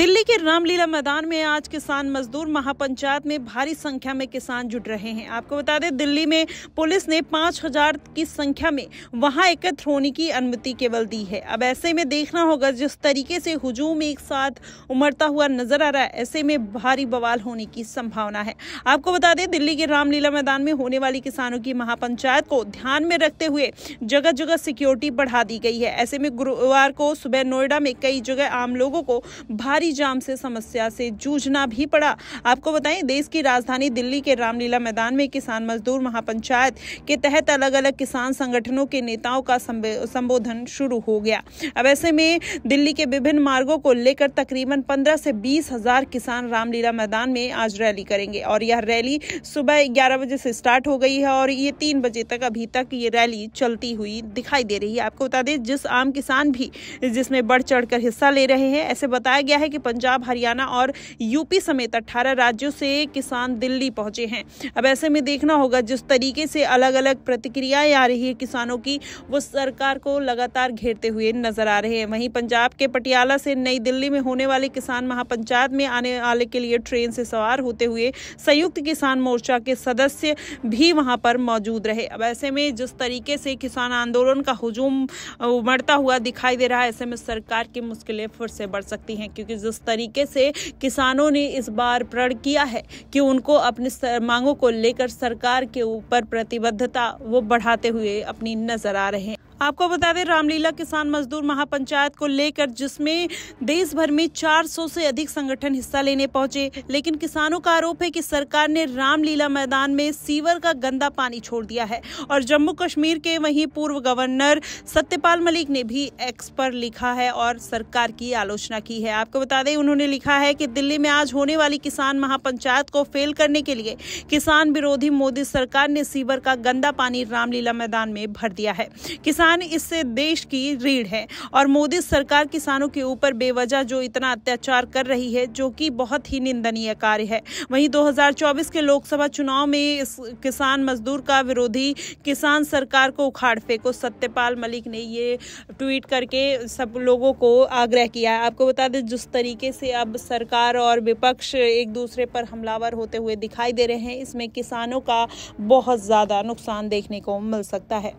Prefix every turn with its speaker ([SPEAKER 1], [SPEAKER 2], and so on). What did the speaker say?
[SPEAKER 1] दिल्ली के रामलीला मैदान में आज किसान मजदूर महापंचायत में भारी संख्या में किसान जुट रहे हैं आपको बता दें दिल्ली में पुलिस ने पांच हजार की संख्या में वहां एकत्र होने की अनुमति केवल दी है अब ऐसे में देखना होगा जिस तरीके से हुजूम एक साथ उमड़ता हुआ नजर आ रहा है ऐसे में भारी बवाल होने की संभावना है आपको बता दें दिल्ली के रामलीला मैदान में होने वाली किसानों की महापंचायत को ध्यान में रखते हुए जगह जगह सिक्योरिटी बढ़ा दी गई है ऐसे में गुरुवार को सुबह नोएडा में कई जगह आम लोगों को भारी ट्रैफिक जाम से समस्या से जूझना भी पड़ा आपको बताएं देश की राजधानी दिल्ली के रामलीला मैदान में किसान मजदूर महापंचायत के तहत अलग अलग किसान संगठनों के नेताओं का संबोधन शुरू हो गया अब ऐसे में दिल्ली के विभिन्न मार्गो को लेकर तकरीबन पंद्रह से बीस हजार किसान रामलीला मैदान में आज रैली करेंगे और यह रैली सुबह ग्यारह बजे से स्टार्ट हो गई है और ये तीन बजे तक अभी तक ये रैली चलती हुई दिखाई दे रही है आपको बता दें जिस आम किसान भी जिसमें बढ़ चढ़कर हिस्सा ले रहे हैं ऐसे बताया गया है कि पंजाब हरियाणा और यूपी समेत अट्ठारह राज्यों से किसान दिल्ली पहुंचे हैं अब ऐसे में देखना होगा जिस तरीके से अलग अलग प्रतिक्रियाएं आ रही है किसानों की वो सरकार को लगातार घेरते हुए नजर आ रहे हैं वहीं पंजाब के पटियाला से नई दिल्ली में होने वाले किसान महापंचायत में आने वाले के लिए ट्रेन से सवार होते हुए संयुक्त किसान मोर्चा के सदस्य भी वहां पर मौजूद रहे अब ऐसे में जिस तरीके से किसान आंदोलन का हजूम उमड़ता हुआ दिखाई दे रहा है ऐसे में सरकार की मुश्किलें फिर से बढ़ सकती हैं क्योंकि जिस तरीके से किसानों ने इस बार प्रण किया है कि उनको अपनी मांगों को लेकर सरकार के ऊपर प्रतिबद्धता वो बढ़ाते हुए अपनी नजर आ रहे हैं आपको बता दें रामलीला किसान मजदूर महापंचायत को लेकर जिसमें देश भर में 400 से अधिक संगठन हिस्सा लेने पहुंचे लेकिन किसानों का आरोप है कि सरकार ने रामलीला मैदान में सीवर का गंदा पानी छोड़ दिया है और जम्मू कश्मीर के वहीं पूर्व गवर्नर सत्यपाल मलिक ने भी एक्स पर लिखा है और सरकार की आलोचना की है आपको बता दें उन्होंने लिखा है कि दिल्ली में आज होने वाली किसान महापंचायत को फेल करने के लिए किसान विरोधी मोदी सरकार ने सीवर का गंदा पानी रामलीला मैदान में भर दिया है किसान किसान इससे देश की रीढ़ है और मोदी सरकार किसानों के ऊपर बेवजह जो इतना अत्याचार कर रही है जो कि बहुत ही निंदनीय कार्य है वहीं 2024 के लोकसभा चुनाव में इस किसान मजदूर का विरोधी किसान सरकार को उखाड़ फेंको सत्यपाल मलिक ने ये ट्वीट करके सब लोगों को आग्रह किया है आपको बता दें जिस तरीके से अब सरकार और विपक्ष एक दूसरे पर हमलावर होते हुए दिखाई दे रहे हैं इसमें किसानों का बहुत ज़्यादा नुकसान देखने को मिल सकता है